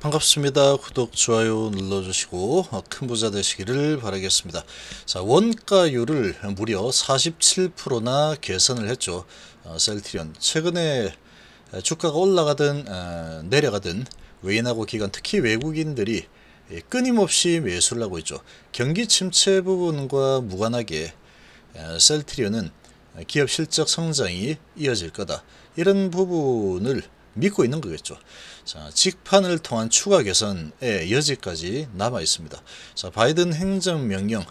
반갑습니다. 구독, 좋아요 눌러주시고 어, 큰 부자 되시기를 바라겠습니다. 자, 원가율을 무려 47%나 개선을 했죠. 어, 셀트리온 최근에 주가가 올라가든 내려가든 외인하고 기관 특히 외국인들이 예, 끊임없이 매수를 하고 있죠. 경기 침체 부분과 무관하게 셀트리온은 기업 실적 성장이 이어질 거다. 이런 부분을 믿고 있는 거겠죠. 자, 직판을 통한 추가 개선의 여지까지 남아 있습니다. 자, 바이든 행정명령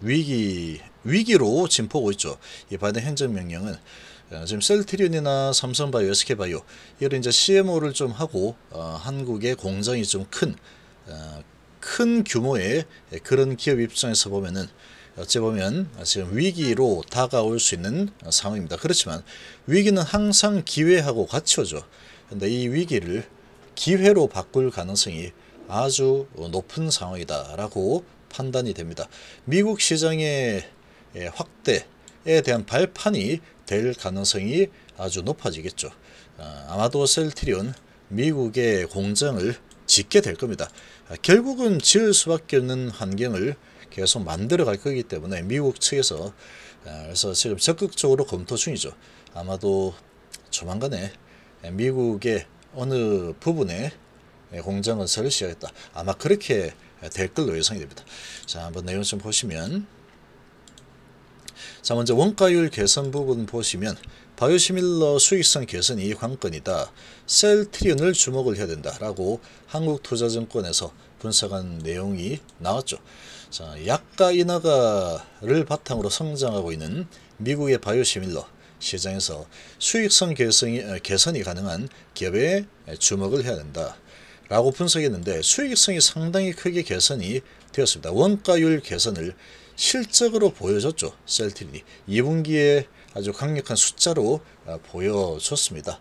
위기 위기로 진보고 있죠. 이 바이든 행정명령은 어, 지금 셀트리온이나 삼성바이오, SK바이오 이런 이제 CMO를 좀 하고 어, 한국의 공장이 좀큰큰 어, 큰 규모의 그런 기업 입장에서 보면은 어찌 보면 지금 위기로 다가올 수 있는 상황입니다. 그렇지만 위기는 항상 기회하고 같이 오죠. 근데 이 위기를 기회로 바꿀 가능성이 아주 높은 상황이다라고 판단이 됩니다. 미국 시장의 예, 확대에 대한 발판이 될 가능성이 아주 높아지겠죠. 아, 아마도 셀트리온 미국의 공장을 짓게 될 겁니다. 아, 결국은 지을 수밖에 없는 환경을 계속 만들어 갈 거기 때문에 미국 측에서 아, 그래서 지금 적극적으로 검토 중이죠. 아마도 조만간에 예, 미국의 어느 부분에 예, 공장을 설치하겠다. 아마 그렇게 될 걸로 예상이 됩니다. 자, 한번 내용 좀 보시면 자, 먼저 원가율 개선 부분 보시면 바이오시밀러 수익성 개선이 관건이다. 셀트리온을 주목을 해야 된다라고 한국투자증권에서 분석한 내용이 나왔죠. 자, 약가 인하가를 바탕으로 성장하고 있는 미국의 바이오시밀러 시장에서 수익성 개선이, 어, 개선이 가능한 기업에 주목을 해야 된다. 라고 분석했는데 수익성이 상당히 크게 개선이 되었습니다. 원가율 개선을 실적으로 보여줬죠. 셀트리 2분기에 아주 강력한 숫자로 어, 보여줬습니다.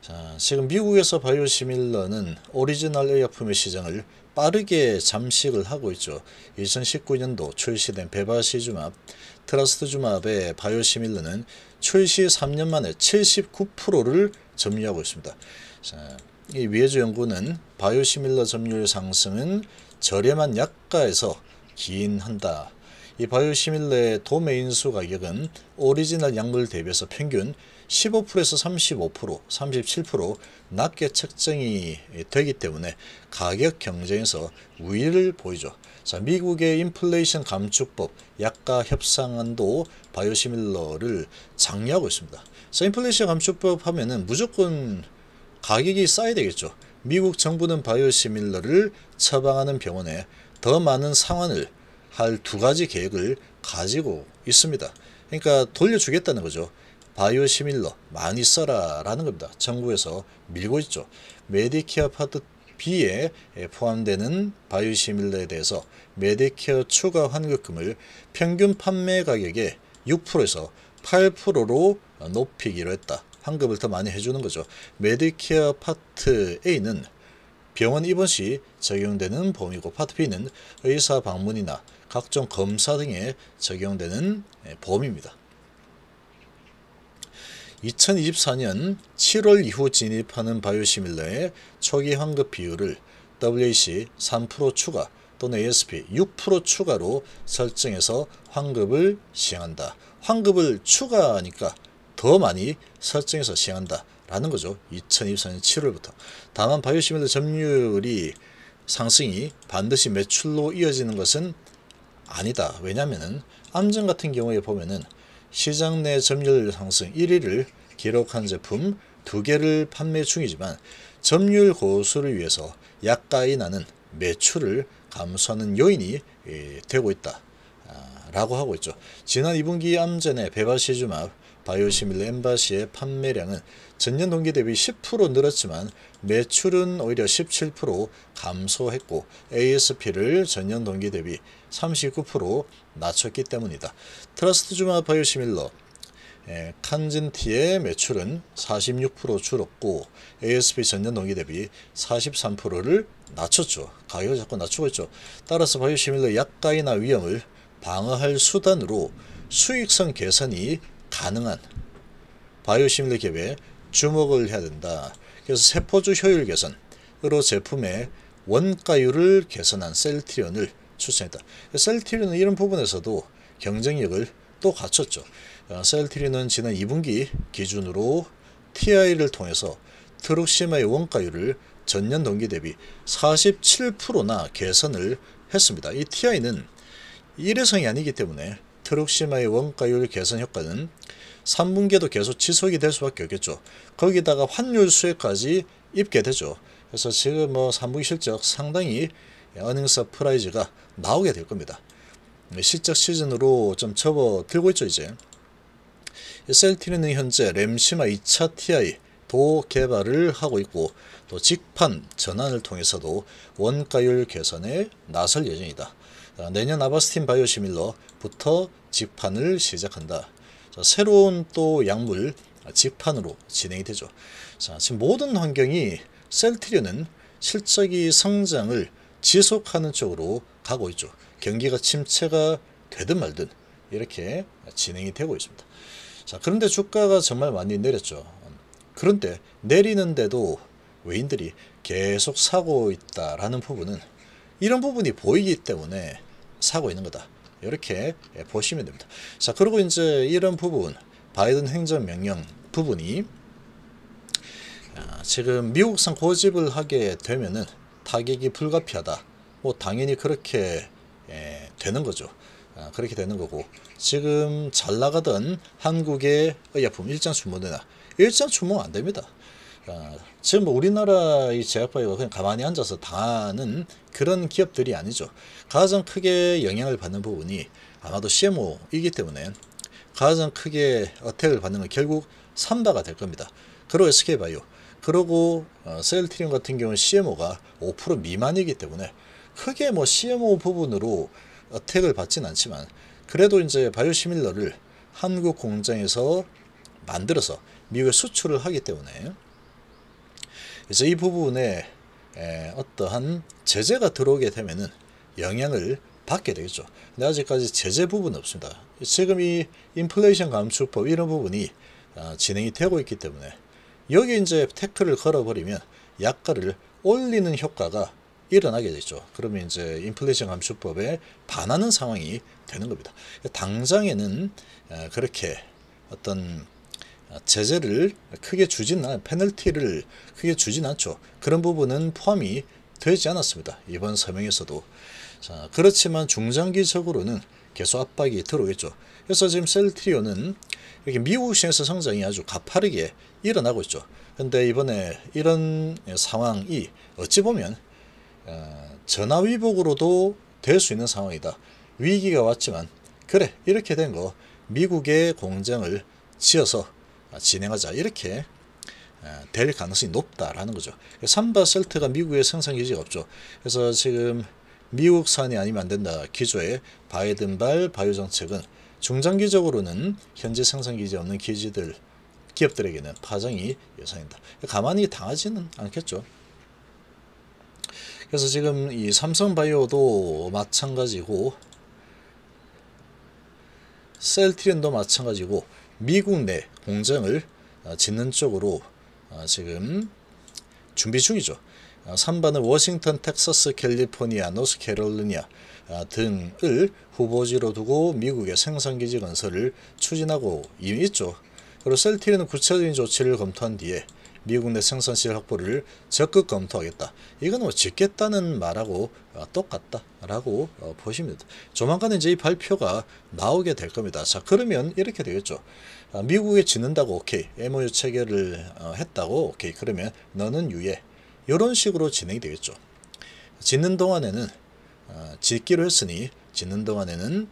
자, 지금 미국에서 바이오시밀러는 오리지널 의약품의 시장을 빠르게 잠식을 하고 있죠. 2019년도 출시된 베바시주맙, 트라스트주맙의 바이오시밀러는 출시 3년 만에 79%를 점유하고 있습니다. 자, 이 위에주 연구는 바이오시밀러 점유율 상승은 저렴한 약가에서 기인한다. 이 바이오시밀러의 도메인수 가격은 오리지널 약물 대비해서 평균 15%에서 35%, 37% 낮게 책정이 되기 때문에 가격 경쟁에서 우위를 보이죠. 자, 미국의 인플레이션 감축법 약가 협상안도 바이오시밀러를 장려하고 있습니다. 자, 인플레이션 감축법 하면은 무조건 가격이 싸야 되겠죠. 미국 정부는 바이오시밀러를 처방하는 병원에 더 많은 상환을 할 두 가지 계획을 가지고 있습니다. 그러니까 돌려주겠다는 거죠. 바이오시밀러 많이 써라 라는 겁니다. 정부에서 밀고 있죠. 메디케어 파트 B에 포함되는 바이오시밀러에 대해서 메디케어 추가 환급금을 평균 판매 가격의 6%에서 8%로 높이기로 했다. 환급을 더 많이 해주는 거죠. 메디케어 파트 A는 병원 입원 시 적용되는 범위고 파트 B는 의사 방문이나 각종 검사 등에 적용되는 범위입니다. 2024년 7월 이후 진입하는 바이오시밀러의 초기 환급 비율을 WAC 3% 추가 또는 ASP 6% 추가로 설정해서 환급을 시행한다. 환급을 추가하니까 더 많이 설정해서 시행한다. 라는 거죠. 2024년 7월부터. 다만 바이오시밀러 점유율이 상승이 반드시 매출로 이어지는 것은 아니다. 왜냐하면 암전 같은 경우에 보면은 시장 내 점유율 상승 1위를 기록한 제품 2개를 판매 중이지만 점유율 고수를 위해서 약가이 나는 매출을 감소하는 요인이 예, 되고 있다. 아, 라고 하고 있죠. 지난 2분기 암젠의 베바시주맙 바이오시밀 엠바시의 판매량은 전년 동기 대비 10% 늘었지만 매출은 오히려 17% 감소했고 ASP를 전년 동기 대비 39% 낮췄기 때문이다. 트러스트주마 바이오시밀러 칸젠티의 매출은 46% 줄었고 ASP 전년 동기 대비 43%를 낮췄죠. 가격을 자꾸 낮추고 있죠. 따라서 바이오시밀러 약가이나 위험을 방어할 수단으로 수익성 개선이 가능한 바이오 시밀러 기업에 주목을 해야 된다. 그래서 세포주 효율 개선으로 제품의 원가율을 개선한 셀트리온을 추천했다. 셀트리온은 이런 부분에서도 경쟁력을 또 갖췄죠. 어, 셀트리온은 지난 2분기 기준으로 TI를 통해서 트룩시마의 원가율을 전년 동기 대비 47%나 개선을 했습니다. 이 TI는 일회성이 아니기 때문에 트룩시마의 원가율 개선 효과는 3분기에도 계속 지속이 될 수밖에 없겠죠. 거기다가 환율 수혜까지 입게 되죠. 그래서 지금 뭐 3분기 실적 상당히 어닝 서프라이즈가 나오게 될 겁니다. 실적 시즌으로 좀 접어들고 있죠 이제. 셀티는 현재 램시마 2차 TI 도 개발을 하고 있고 또 직판 전환을 통해서도 원가율 개선에 나설 예정이다. 아, 내년 아바스틴 바이오시밀러부터 직판을 시작한다. 자, 새로운 또 약물 직판으로 진행이 되죠. 자, 지금 모든 환경이 셀트리온은 실적이 성장을 지속하는 쪽으로 가고 있죠. 경기가 침체가 되든 말든 이렇게 진행이 되고 있습니다. 자, 그런데 주가가 정말 많이 내렸죠. 그런데 내리는데도 외인들이 계속 사고 있다라는 부분은 이런 부분이 보이기 때문에 사고 있는 거다. 이렇게 보시면 됩니다. 자 그리고 이제 이런 부분 바이든 행정명령 부분이 아, 지금 미국산 고집을 하게 되면은 타격이 불가피하다. 뭐 당연히 그렇게 예, 되는 거죠. 아, 그렇게 되는 거고 지금 잘 나가던 한국의 의약품 일장 주문이나 일장 주문 안 됩니다. 그 지금 뭐 우리나라 이 제약바이오가 그냥 가만히 앉아서 당하는 그런 기업들이 아니죠. 가장 크게 영향을 받는 부분이 아마도 CMO이기 때문에 가장 크게 어택을 받는 건 결국 삼바가 될 겁니다. 그리고 SK바이오 그리고 어, 셀트리온 같은 경우는 CMO가 5% 미만이기 때문에 크게 뭐 CMO 부분으로 어택을 받진 않지만 그래도 이제 바이오시밀러를 한국 공장에서 만들어서 미국에 수출을 하기 때문에 그래서 이 부분에 어떠한 제재가 들어오게 되면은 영향을 받게 되겠죠. 근데 아직까지 제재 부분 없습니다. 지금 이 인플레이션 감축법 이런 부분이 어, 진행이 되고 있기 때문에 여기 이제 테크를 걸어버리면 약가를 올리는 효과가 일어나게 되죠. 그러면 이제 인플레이션 감축법에 반하는 상황이 되는 겁니다. 당장에는 그렇게 어떤 제재를 크게 주진 않, 페널티를 크게 주진 않죠. 그런 부분은 포함이 되지 않았습니다. 이번 서명에서도. 자, 그렇지만 중장기적으로는 계속 압박이 들어오겠죠. 그래서 지금 셀트리온은 이렇게 미국 시장에서 성장이 아주 가파르게 일어나고 있죠. 근데 이번에 이런 상황이 어찌 보면 어, 전화위복으로도 될 수 있는 상황이다. 위기가 왔지만 그래 이렇게 된 거 미국의 공장을 지어서 아, 진행하자 이렇게 될 가능성이 높다라는 거죠. 삼바셀트가 미국에 생산 여지가 없죠. 그래서 지금 미국산이 아니면 안 된다 기조의 바이든발 바이오 정책은 중장기적으로는 현재 생산 기지 없는 기지들 기업들에게는 파장이 예상된다. 가만히 당하지는 않겠죠. 그래서 지금 이 삼성바이오도 마찬가지고 셀트리도 마찬가지고 미국 내 공장을 어, 짓는 쪽으로 어, 지금 준비 중이죠. 3번은 어, 워싱턴, 텍사스, 캘리포니아, 노스캐롤리아 등을 후보지로 두고 미국의 생산기지 건설을 추진하고 있죠. 그리고 셀티는 구체적인 조치를 검토한 뒤에 미국 내 생산실 확보를 적극 검토하겠다. 이건 뭐 짓겠다는 말하고 어, 똑같다라고 어, 보십니다. 조만간 이제 이 발표가 나오게 될 겁니다. 자 그러면 이렇게 되겠죠. 아, 미국에 짓는다고 오케이 MOU 체결을 어, 했다고 오케이 그러면 너는 유예 이런 식으로 진행이 되겠죠. 짓는 동안에는 짓기로 했으니 짓는 동안에는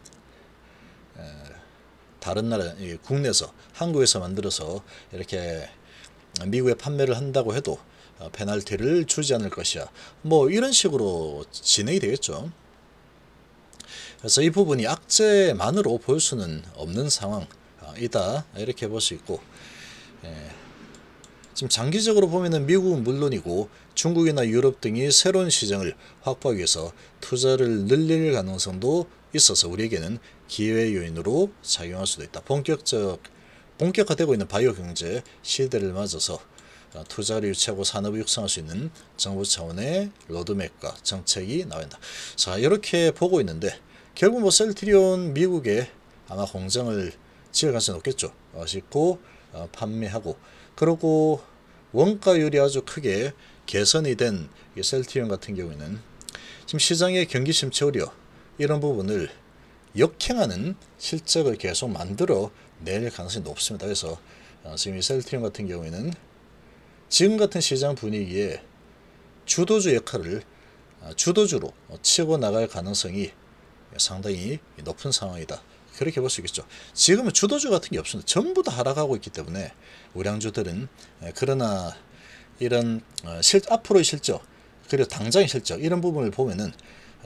다른 나라 국내에서 한국에서 만들어서 이렇게 미국에 판매를 한다고 해도 어, 페널티를 주지 않을 것이야. 뭐 이런 식으로 진행이 되겠죠. 그래서 이 부분이 악재만으로 볼 수는 없는 상황이다 어, 이렇게 볼 수 있고 예. 지금 장기적으로 보면 미국은 물론이고 중국이나 유럽 등이 새로운 시장을 확보하기 위해서 투자를 늘릴 가능성도 있어서 우리에게는 기회 요인으로 작용할 수도 있다. 본격적 본격화되고 있는 바이오 경제 시대를 맞아서 어, 투자를 유치하고 산업을 육성할 수 있는 정부 차원의 로드맵과 정책이 나온다. 자 이렇게 보고 있는데 결국 뭐 셀트리온 미국에 아마 공장을 지을 가능성이 높겠죠. 어, 짓고 어, 판매하고 그러고 원가율이 아주 크게 개선이 된 셀트리온 같은 경우에는 지금 시장의 경기 침체 우려 이런 부분을 역행하는 실적을 계속 만들어 내릴 가능성이 높습니다. 그래서 어, 지금 이 셀트리온 같은 경우에는 지금 같은 시장 분위기에 주도주 역할을 어, 주도주로 어, 치고 나갈 가능성이 상당히 높은 상황이다. 그렇게 볼 수 있겠죠. 지금은 주도주 같은 게 없습니다. 전부 다 하락하고 있기 때문에 우량주들은 그러나 이런 실, 앞으로의 실적 그리고 당장의 실적 이런 부분을 보면은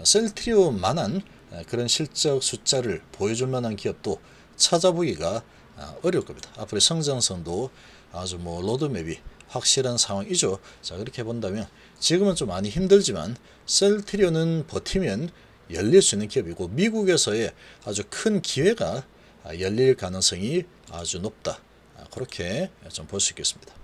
셀트리온만한 그런 실적 숫자를 보여줄 만한 기업도 찾아보기가 아, 어려울 겁니다. 앞으로 성장성도 아주 뭐 로드맵이 확실한 상황이죠. 자 그렇게 본다면 지금은 좀 많이 힘들지만 셀트리온은 버티면 열릴 수 있는 기업이고 미국에서의 아주 큰 기회가 아, 열릴 가능성이 아주 높다. 아, 그렇게 좀 볼 수 있겠습니다.